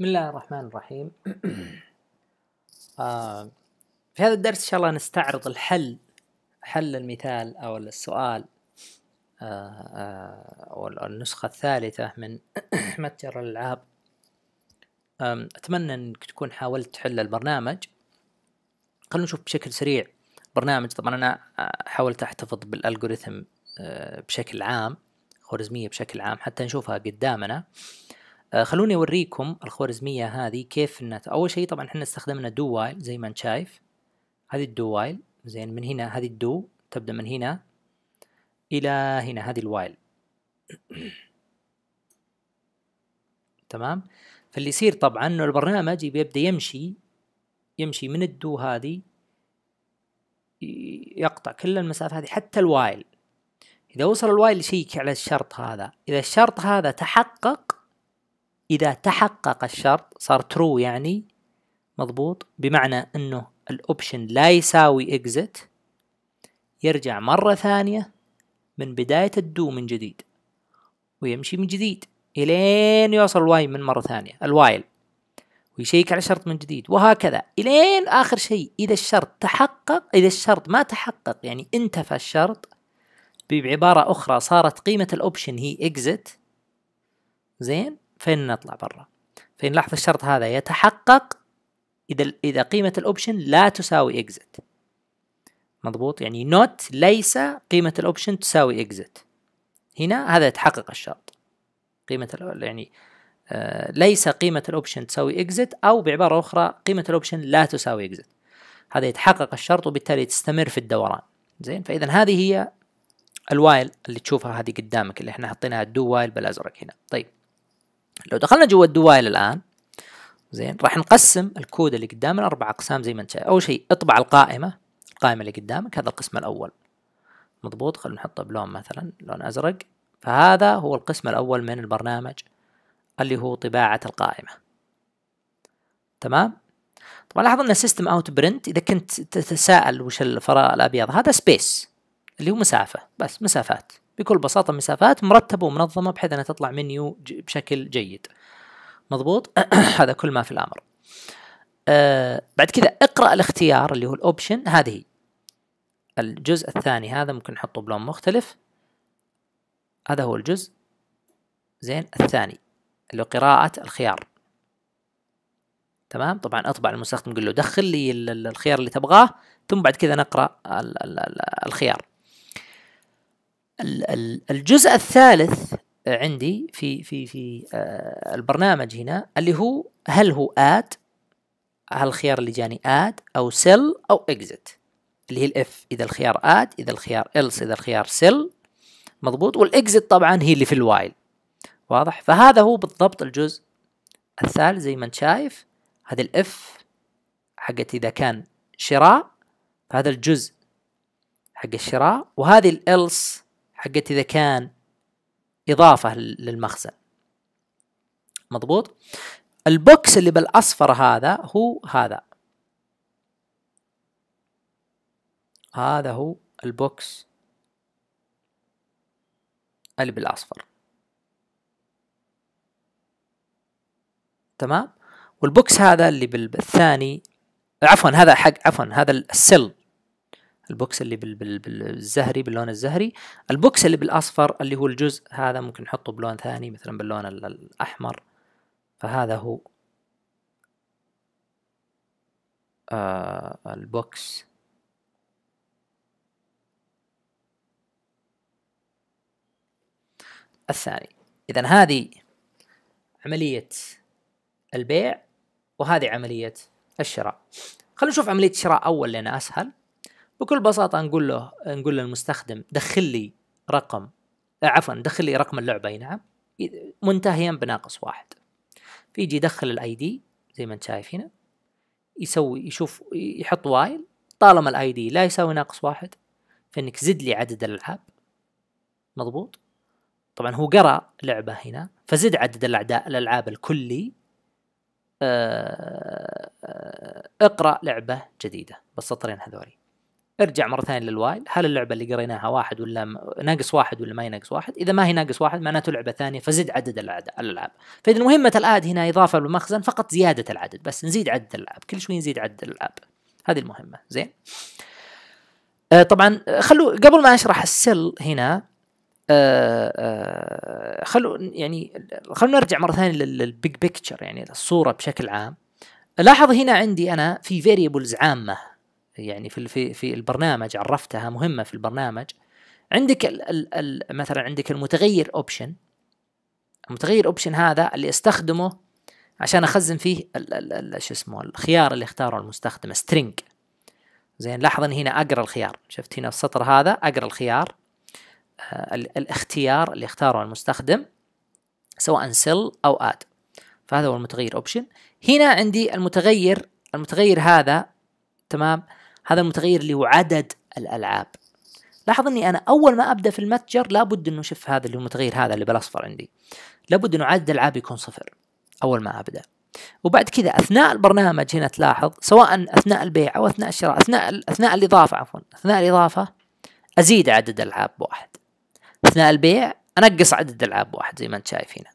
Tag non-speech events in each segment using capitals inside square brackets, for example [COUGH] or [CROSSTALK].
بسم الله الرحمن الرحيم [CLEARS THROAT] آه في هذا الدرس إن شاء الله نستعرض الحل حل المثال أو السؤال آه آه أو النسخة الثالثة من [CLEARS THROAT] متجر الألعاب أتمنى أنك تكون حاولت تحل البرنامج خلونا نشوف بشكل سريع برنامج طبعا أنا آه، حاولت أحتفظ بالألغوريثم آه، بشكل عام خوارزمية بشكل عام حتى نشوفها قدامنا آه آه، خلوني اوريكم الخوارزميه هذه كيف انها اول شيء طبعا احنا استخدمنا دو وايل زي ما انت شايف هذه الدو وايل زين من هنا هذه الدو تبدا من هنا الى هنا هذه الوايل [CLEARS THROAT] تمام فاللي يصير طبعا انه البرنامج يبدا يمشي يمشي من الدو هذه يقطع كل المسافه هذه حتى الوايل اذا وصل الوايل يشيك على الشرط هذا اذا الشرط هذا تحقق إذا تحقق الشرط صار ترو يعني مضبوط بمعنى أنه الأوبشن لا يساوي إكزت يرجع مرة ثانية من بداية الدو من جديد ويمشي من جديد إلين يوصل الواي من مرة ثانية الوايل ويشيك على الشرط من جديد وهكذا إلين آخر شيء إذا الشرط تحقق إذا الشرط ما تحقق يعني انتفى الشرط بعبارة أخرى صارت قيمة الأوبشن هي إكزت زين فين نطلع برا فين لاحظ الشرط هذا يتحقق إذا إذا قيمة الأوبشن لا تساوي إكزت مضبوط يعني نوت ليس قيمة الأوبشن تساوي إكزت هنا هذا يتحقق الشرط قيمة يعني آه، ليس قيمة الأوبشن تساوي إكزت أو بعبارة أخرى قيمة الأوبشن لا تساوي إكزت هذا يتحقق الشرط وبالتالي تستمر في الدوران زين فإذا هذه هي الوايل اللي تشوفها هذه قدامك اللي احنا حطيناها الدو وايل بالأزرق هنا طيب لو دخلنا جوا الدوائل الآن زين راح نقسم الكود اللي قدامنا أربع أقسام زي ما أنت شايف أول شيء اطبع القائمة القائمة اللي قدامك هذا القسم الأول مضبوط خلينا نحطه بلون مثلا لون أزرق فهذا هو القسم الأول من البرنامج اللي هو طباعة القائمة تمام طبعا لاحظ ان سيستم اوت برنت اذا كنت تتساءل وش الفراغ الابيض هذا سبيس اللي هو مسافه بس مسافات بكل بساطة مسافات مرتبة ومنظمة بحيث أنها تطلع منيو بشكل جيد مضبوط [CLEARS THROAT] هذا كل ما في الأمر آه بعد كذا اقرأ الاختيار اللي هو الأوبشن هذه الجزء الثاني هذا ممكن نحطه بلون مختلف هذا هو الجزء زين الثاني اللي هو قراءة الخيار تمام طبعا اطبع المستخدم قل له دخل لي الخيار اللي تبغاه ثم بعد كذا نقرا الخيار الجزء الثالث عندي في في في آه، البرنامج هنا اللي هو هل هو اد هل الخيار اللي جاني اد او سيل او اكزت اللي هي الاف اذا الخيار اد اذا الخيار إلس اذا الخيار سيل مضبوط والاكزت طبعا هي اللي في الوايل واضح فهذا هو بالضبط الجزء الثالث زي ما انت شايف هذا الاف حقت اذا كان شراء فهذا الجزء حق الشراء وهذه الالس حقت إذا كان إضافة للمخزن مضبوط البوكس اللي بالأصفر هذا هو هذا هذا هو البوكس اللي بالأصفر تمام والبوكس هذا اللي بالثاني عفوا هذا حق عفوا هذا السل البوكس اللي بالزهري باللون الزهري البوكس اللي بالاصفر اللي هو الجزء هذا ممكن نحطه بلون ثاني مثلا باللون الاحمر فهذا هو آه، البوكس الثاني اذا هذه عمليه البيع وهذه عمليه الشراء خلينا نشوف عمليه الشراء اول لانها اسهل بكل بساطه نقول له نقول للمستخدم دخل لي رقم عفوا دخل لي رقم اللعبه اي نعم منتهيا بناقص واحد فيجي يدخل الاي دي زي ما انت شايف هنا يسوي يشوف يحط وايل طالما الاي دي لا يساوي ناقص واحد فانك زد لي عدد الالعاب مضبوط طبعا هو قرا لعبه هنا فزد عدد الاعداء الالعاب الكلي آه، آه، اقرا لعبه جديده بالسطرين هذولي ارجع مره ثانيه للوايل هل اللعبه اللي قريناها واحد ولا م... ناقص واحد ولا ما هي ناقص واحد اذا ما هي ناقص واحد معناته لعبه ثانيه فزد عدد الالعاب فاذا مهمه الاد هنا اضافه للمخزن فقط زياده العدد بس نزيد عدد الالعاب كل شوي نزيد عدد الالعاب هذه المهمه زين آه طبعا آه، خلو قبل ما اشرح السل هنا آه، آه، خلو يعني خلونا نرجع مره ثانيه للبيج بيكتشر يعني الصوره بشكل عام لاحظ هنا عندي انا في فيريبلز عامه يعني في في في البرنامج عرفتها مهمه في البرنامج عندك الـ الـ الـ مثلا عندك المتغير اوبشن المتغير اوبشن هذا اللي استخدمه عشان اخزن فيه شو اسمه الخيار اللي اختاره المستخدم سترينج زين لاحظ ان هنا اقرا الخيار شفت هنا السطر هذا اقرا الخيار آه الاختيار اللي اختاره المستخدم سواء سيل او اد فهذا هو المتغير اوبشن هنا عندي المتغير المتغير هذا تمام هذا المتغير اللي هو عدد الألعاب لاحظ اني انا اول ما ابدا في المتجر لابد انه شوف هذا اللي المتغير هذا اللي بالاصفر عندي لابد انه عدد الالعاب يكون صفر اول ما ابدا وبعد كذا اثناء البرنامج هنا تلاحظ سواء اثناء البيع او اثناء الشراء اثناء اثناء الاضافه عفوا اثناء الاضافه ازيد عدد الالعاب بواحد اثناء البيع انقص عدد الالعاب بواحد زي ما انت شايف هنا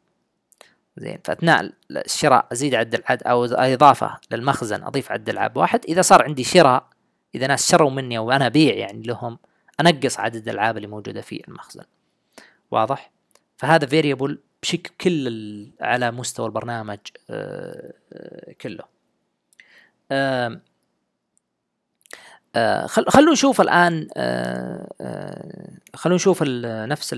زين فاثناء الشراء ازيد عدد العد او اضافه للمخزن اضيف عدد العاب واحد اذا صار عندي شراء اذا ناس شروا مني وانا ابيع يعني لهم انقص عدد الالعاب اللي موجوده في المخزن واضح فهذا فيريبل بشكل كل على مستوى البرنامج آه، آه، كله آه، خلونا نشوف الان خلونا نشوف نفس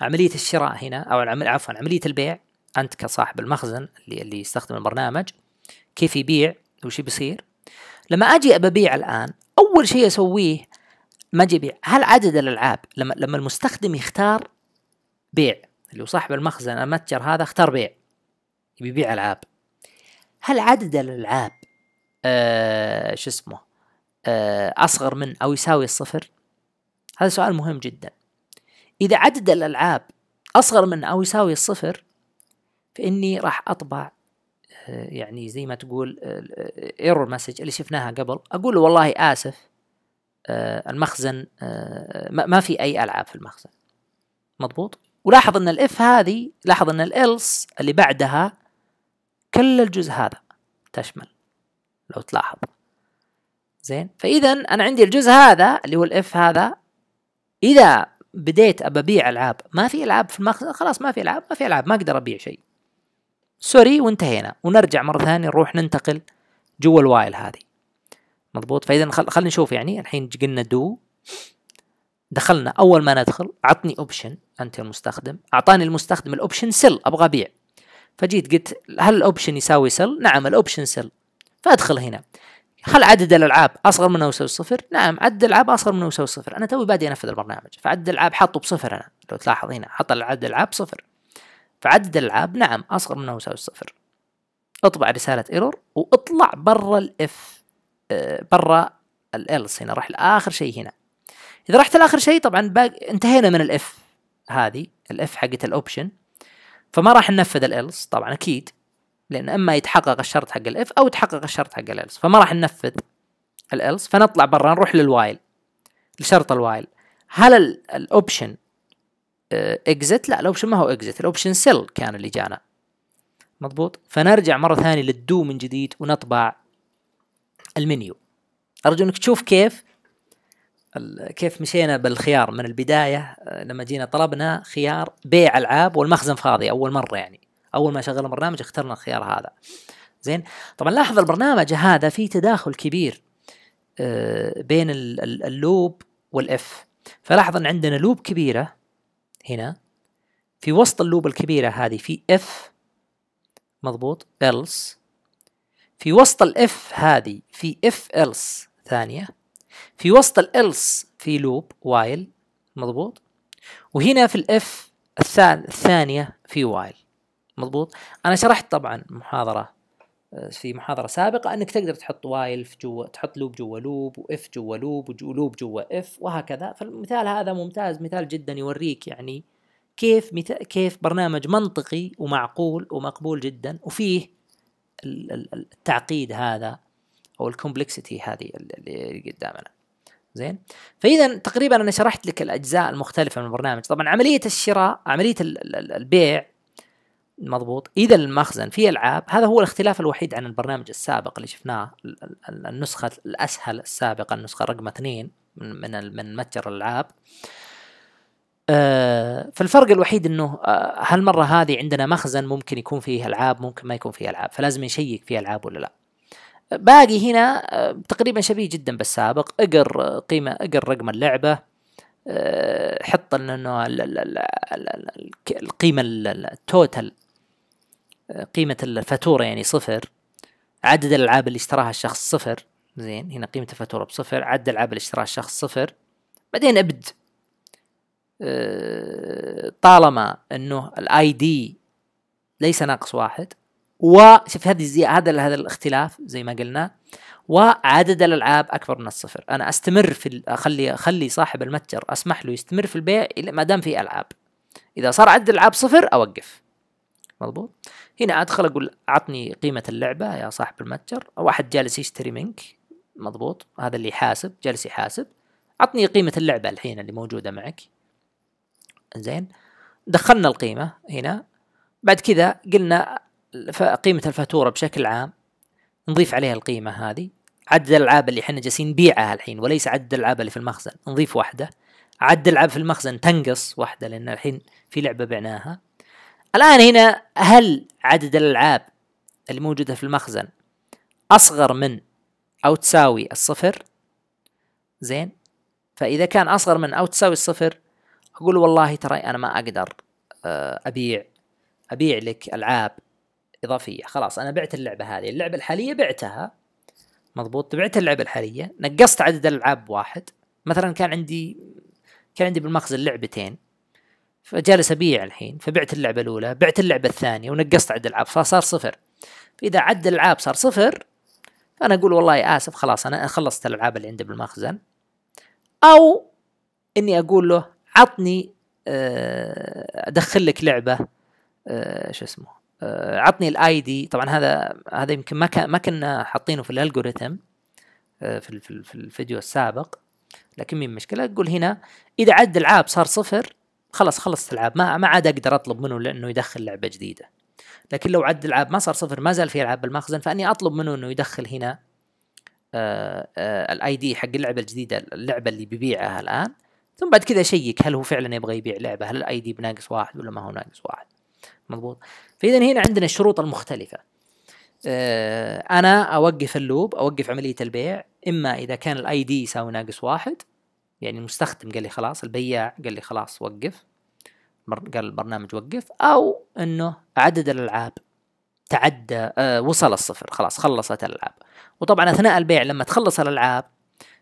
عمليه الشراء هنا او عفوا عمليه البيع انت كصاحب المخزن اللي اللي يستخدم البرنامج كيف يبيع وش بيصير لما اجي ببيع الان اول شيء اسويه ما اجي ابيع هل عدد الالعاب لما لما المستخدم يختار بيع اللي هو صاحب المخزن المتجر هذا اختار بيع يبي يبيع العاب هل عدد الالعاب آه شو اسمه آه اصغر من او يساوي الصفر هذا سؤال مهم جدا اذا عدد الالعاب اصغر من او يساوي الصفر فاني راح اطبع آه، يعني زي ما تقول ايرور آه، مسج آه، اللي شفناها قبل اقول له والله اسف المخزن ما في اي العاب في المخزن مضبوط ولاحظ ان الاف هذه لاحظ ان الالس اللي بعدها كل الجزء هذا تشمل لو تلاحظ زين فاذا انا عندي الجزء هذا اللي هو الاف هذا اذا بديت ابيع العاب ما في العاب في المخزن خلاص ما في العاب ما في العاب ما اقدر ابيع شيء سوري وانتهينا ونرجع مره ثانيه نروح ننتقل جوا الوايل هذه مضبوط فاذا خل خلينا نشوف يعني الحين قلنا دو دخلنا اول ما ندخل عطني اوبشن انت المستخدم اعطاني المستخدم الاوبشن سيل ابغى ابيع فجيت قلت هل الاوبشن يساوي سيل نعم الاوبشن سيل فادخل هنا هل عدد الالعاب اصغر من او يساوي صفر؟ نعم عدد الالعاب اصغر من او يساوي صفر، انا توي بادي انفذ البرنامج فعدد الالعاب حطه بصفر انا لو تلاحظ هنا حط عدد الالعاب صفر. فعدد الألعاب نعم أصغر منه يساوي الصفر اطبع رسالة ايرور واطلع برا الاف آه، برا الالس هنا راح لآخر شيء هنا إذا رحت لآخر شيء طبعا باقي انتهينا من الاف هذه الاف حقت الأوبشن فما راح ننفذ الالس طبعا أكيد لأن إما يتحقق الشرط حق الاف أو يتحقق الشرط حق الالس فما راح ننفذ الالس فنطلع برا نروح للوايل لشرط الوايل هل الاوبشن اكزت آه، لا الاوبشن ما هو اكزت الاوبشن سيل كان اللي جانا مضبوط فنرجع مره ثانيه للدو من جديد ونطبع المنيو ارجو انك تشوف كيف كيف مشينا بالخيار من البدايه آه، لما جينا طلبنا خيار بيع العاب والمخزن فاضي اول مره يعني اول ما شغلنا البرنامج اخترنا الخيار هذا زين طبعا لاحظ البرنامج هذا في تداخل كبير آه، بين اللوب والاف فلاحظ ان عندنا لوب كبيره هنا في وسط اللوبة الكبيرة هذه في اف مضبوط else في وسط الاف هذه في اف else ثانية في وسط الالس في لوب while مضبوط وهنا في الاف الثانية في while مضبوط أنا شرحت طبعا محاضرة في محاضره سابقه انك تقدر تحط وايل في جوا تحط لوب جوا لوب واف جوا لوب ولوب جوا اف وهكذا فالمثال هذا ممتاز مثال جدا يوريك يعني كيف كيف برنامج منطقي ومعقول ومقبول جدا وفيه التعقيد هذا او الكومبلكسيتي هذه اللي قدامنا زين فاذا تقريبا انا شرحت لك الاجزاء المختلفه من البرنامج طبعا عمليه الشراء عمليه البيع مضبوط إذا المخزن فيه ألعاب هذا هو الاختلاف الوحيد عن البرنامج السابق اللي شفناه النسخة الأسهل السابقة النسخة رقم اثنين من من متجر الألعاب آه، فالفرق الوحيد انه آه، هالمرة هذه عندنا مخزن ممكن يكون فيه العاب ممكن ما يكون فيه العاب فلازم نشيك فيه العاب ولا لا باقي هنا آه، تقريبا شبيه جدا بالسابق اقر قيمة اقر رقم اللعبة حط انه القيمة التوتال قيمة الفاتورة يعني صفر عدد الألعاب اللي اشتراها الشخص صفر زين هنا قيمة الفاتورة بصفر عدد الألعاب اللي اشتراها الشخص صفر بعدين ابد آه، طالما انه الاي دي ليس ناقص واحد وشوف هذه هذا هذا الاختلاف زي ما قلنا وعدد الالعاب اكبر من الصفر انا استمر في اخلي اخلي صاحب المتجر اسمح له يستمر في البيع ما دام في العاب اذا صار عدد الالعاب صفر اوقف مضبوط هنا ادخل اقول عطني قيمه اللعبه يا صاحب المتجر او احد جالس يشتري منك مضبوط هذا اللي يحاسب جالس يحاسب عطني قيمه اللعبه الحين اللي موجوده معك زين دخلنا القيمه هنا بعد كذا قلنا قيمه الفاتوره بشكل عام نضيف عليها القيمه هذه عدد الالعاب اللي احنا جالسين نبيعها الحين وليس عدد الالعاب اللي في المخزن نضيف واحده عد الالعاب في المخزن تنقص واحده لان الحين في لعبه بعناها الآن هنا هل عدد الألعاب اللي موجودة في المخزن أصغر من أو تساوي الصفر زين فإذا كان أصغر من أو تساوي الصفر أقول والله ترى أنا ما أقدر آه، أبيع أبيع لك ألعاب إضافية خلاص أنا بعت اللعبة هذه اللعبة الحالية بعتها مضبوط بعت اللعبة الحالية نقصت عدد الألعاب واحد مثلا كان عندي كان عندي بالمخزن لعبتين فجالس ابيع الحين فبعت اللعبه الاولى بعت اللعبه الثانيه ونقصت عدد الالعاب فصار صفر فاذا عدد الالعاب صار صفر انا اقول والله اسف خلاص انا خلصت الالعاب اللي عندي بالمخزن او اني اقول له عطني آه، ادخل لك لعبه آه، شو اسمه آه، عطني الاي دي طبعا هذا هذا يمكن ما كان ما كنا حاطينه في الالجوريثم في في الفيديو السابق لكن مين مشكله اقول هنا اذا عد العاب صار صفر خلص خلصت العاب ما ما عاد اقدر اطلب منه لانه يدخل لعبه جديده لكن لو عد العاب ما صار صفر ما زال في العاب بالمخزن فاني اطلب منه انه يدخل هنا آه، آه، الاي دي حق اللعبه الجديده اللعبه اللي بيبيعها الان ثم بعد كذا اشيك هل هو فعلا يبغى يبيع لعبه هل الاي دي بناقص واحد ولا ما هو ناقص واحد مضبوط فاذا هنا عندنا الشروط المختلفه آه، انا اوقف اللوب اوقف عمليه البيع اما اذا كان الاي دي يساوي ناقص واحد يعني المستخدم قال لي خلاص البياع قال لي خلاص وقف قال البرنامج وقف أو أنه عدد الألعاب تعدى آه، وصل الصفر خلاص خلصت الألعاب وطبعا أثناء البيع لما تخلص الألعاب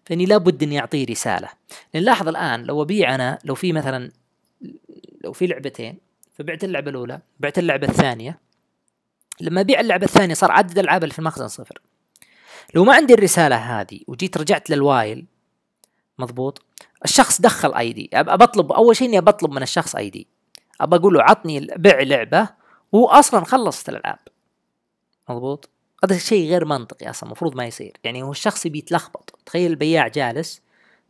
فاني لابد اني اعطيه رساله لان لاحظ الان لو ابيع انا لو في مثلا لو في لعبتين فبعت اللعبه الاولى بعت اللعبه الثانيه لما ابيع اللعبه الثانيه صار عدد الالعاب اللي في المخزن صفر لو ما عندي الرساله هذه وجيت رجعت للوايل مضبوط الشخص دخل اي دي بطلب اول شيء اني بطلب من الشخص اي دي ابى اقول له عطني بع لعبه هو اصلا خلصت الالعاب مضبوط هذا شيء غير منطقي اصلا المفروض ما يصير يعني هو الشخص بيتلخبط تخيل البياع جالس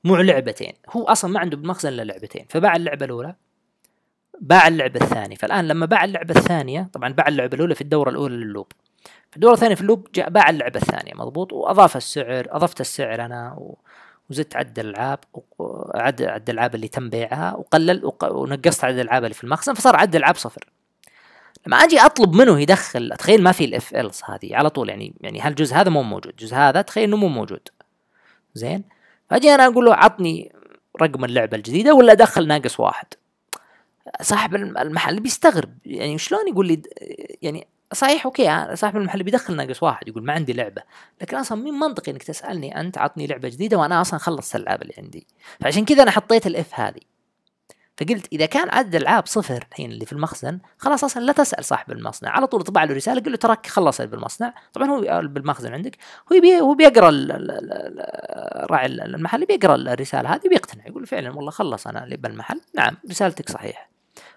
مع لعبتين هو اصلا ما عنده بالمخزن الا لعبتين فباع اللعبه الاولى باع اللعبه الثانيه فالان لما باع اللعبه الثانيه طبعا باع اللعبه الاولى في الدوره الاولى للوب في الدوره الثانيه في اللوب باع اللعبه الثانيه مضبوط واضاف السعر اضفت السعر انا و... وزدت عدد الالعاب عدد عدد الالعاب اللي تم بيعها وقلل ونقصت عدد الالعاب اللي في المخزن فصار عدد الالعاب صفر لما اجي اطلب منه يدخل تخيل ما في الاف الس هذه على طول يعني يعني هالجزء هذا مو موجود الجزء هذا تخيل انه مو موجود زين فاجي انا اقول له عطني رقم اللعبه الجديده ولا ادخل ناقص واحد صاحب المحل بيستغرب يعني شلون يقول لي يعني صحيح اوكي صاحب المحل بيدخل ناقص واحد يقول ما عندي لعبه لكن اصلا مين منطقي انك تسالني انت عطني لعبه جديده وانا اصلا خلصت الالعاب اللي عندي فعشان كذا انا حطيت الاف هذه فقلت اذا كان عدد العاب صفر الحين اللي في المخزن خلاص اصلا لا تسال صاحب المصنع على طول طبع له رساله قل له تراك خلصت بالمصنع طبعا هو بالمخزن عندك هو بي هو بيقرا راعي المحل بيقرا الرساله هذه بيقتنع يقول فعلا والله خلص انا اللي بالمحل نعم رسالتك صحيحه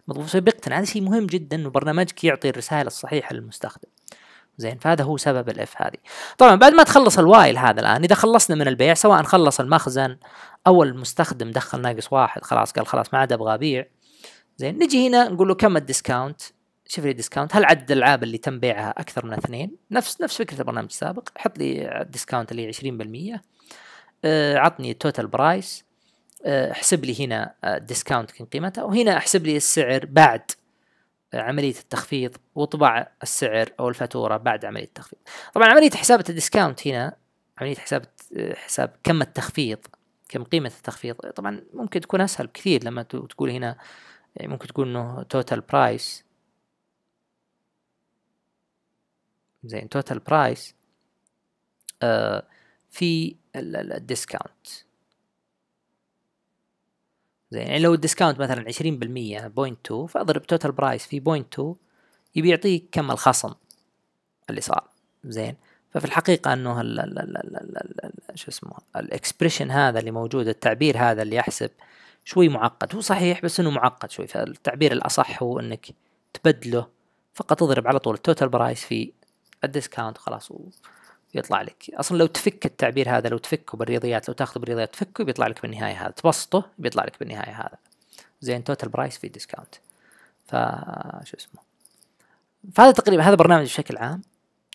مضبوط بيقتنع هذا شيء مهم جدا انه برنامجك يعطي الرسالة الصحيحة للمستخدم زين فهذا هو سبب الاف هذه طبعا بعد ما تخلص الوايل هذا الان اذا خلصنا من البيع سواء خلص المخزن او المستخدم دخل ناقص واحد خلاص قال خلاص ما عاد ابغى ابيع زين نجي هنا نقول له كم الديسكاونت شوف لي ديسكاونت هل عدد الالعاب اللي تم بيعها اكثر من اثنين نفس نفس فكره البرنامج السابق حط لي الديسكاونت اللي 20% آه، عطني التوتال برايس آه، احسب لي هنا الديسكاونت آه، كان قيمتها وهنا احسب لي السعر بعد عملية التخفيض وطبع السعر أو الفاتورة بعد عملية التخفيض طبعا عملية حسابة الديسكاونت هنا عملية حساب آه، حساب كم التخفيض كم قيمة التخفيض طبعا ممكن تكون أسهل بكثير لما تقول هنا يعني ممكن تقول إنه توتال برايس زين توتال برايس في الديسكاونت زين يعني لو الديسكاونت مثلا 20% بوينت 2 فاضرب توتال برايس في بوينت 2 يبي يعطيك كم الخصم اللي صار زين ففي الحقيقة انه ال ال ال ال ال ال شو اسمه الاكسبريشن هذا اللي موجود التعبير هذا اللي يحسب شوي معقد هو صحيح بس انه معقد شوي فالتعبير الاصح هو انك تبدله فقط اضرب على طول التوتال برايس في الديسكاونت خلاص يطلع لك اصلا لو تفك التعبير هذا لو تفكه بالرياضيات لو تاخذه بالرياضيات تفكه بيطلع لك بالنهايه هذا تبسطه بيطلع لك بالنهايه هذا زين توتال برايس في ديسكاونت ف شو اسمه فهذا تقريبا هذا برنامج بشكل عام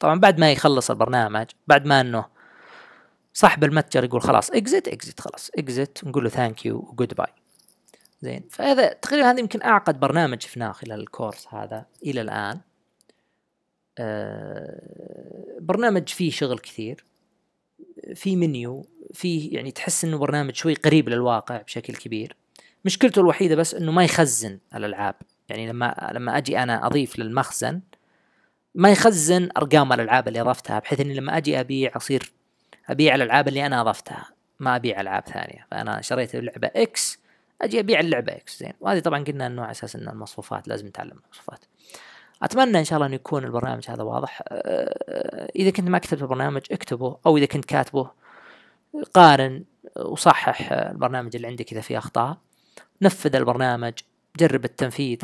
طبعا بعد ما يخلص البرنامج بعد ما انه صاحب المتجر يقول خلاص اكزت اكزت خلاص اكزت نقول له ثانك يو وجود باي زين فهذا تقريبا هذا يمكن اعقد برنامج شفناه خلال الكورس هذا الى الان آه، برنامج فيه شغل كثير في منيو فيه يعني تحس انه برنامج شوي قريب للواقع بشكل كبير مشكلته الوحيده بس انه ما يخزن الالعاب يعني لما لما اجي انا اضيف للمخزن ما يخزن ارقام الالعاب اللي اضفتها بحيث اني لما اجي ابيع اصير ابيع الالعاب اللي انا اضفتها ما ابيع العاب ثانيه فانا شريت اللعبه اكس اجي ابيع اللعبه اكس زين وهذه طبعا قلنا انه على اساس ان المصفوفات لازم نتعلم المصفوفات اتمنى ان شاء الله انه يكون البرنامج هذا واضح أه، اذا كنت ما كتبت البرنامج اكتبه او اذا كنت كاتبه قارن وصحح البرنامج اللي عندك اذا فيه اخطاء نفذ البرنامج جرب التنفيذ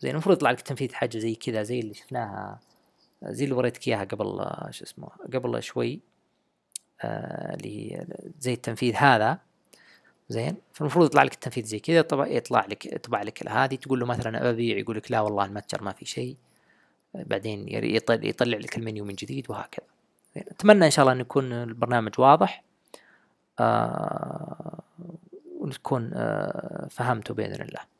زي المفروض يطلع لك تنفيذ حاجه زي كذا زي اللي شفناها زي اللي وريتك اياها قبل شو اسمه قبل شوي أه، اللي زي التنفيذ هذا زين فالمفروض يطلع لك التنفيذ زي كذا طبعا يطلع لك يطبع لك هذه تقول له مثلا ابيع يقول لك لا والله المتجر ما في شيء بعدين يطلع لك المنيو من جديد وهكذا يعني اتمنى ان شاء الله ان يكون البرنامج واضح آه ونكون آه فهمته باذن الله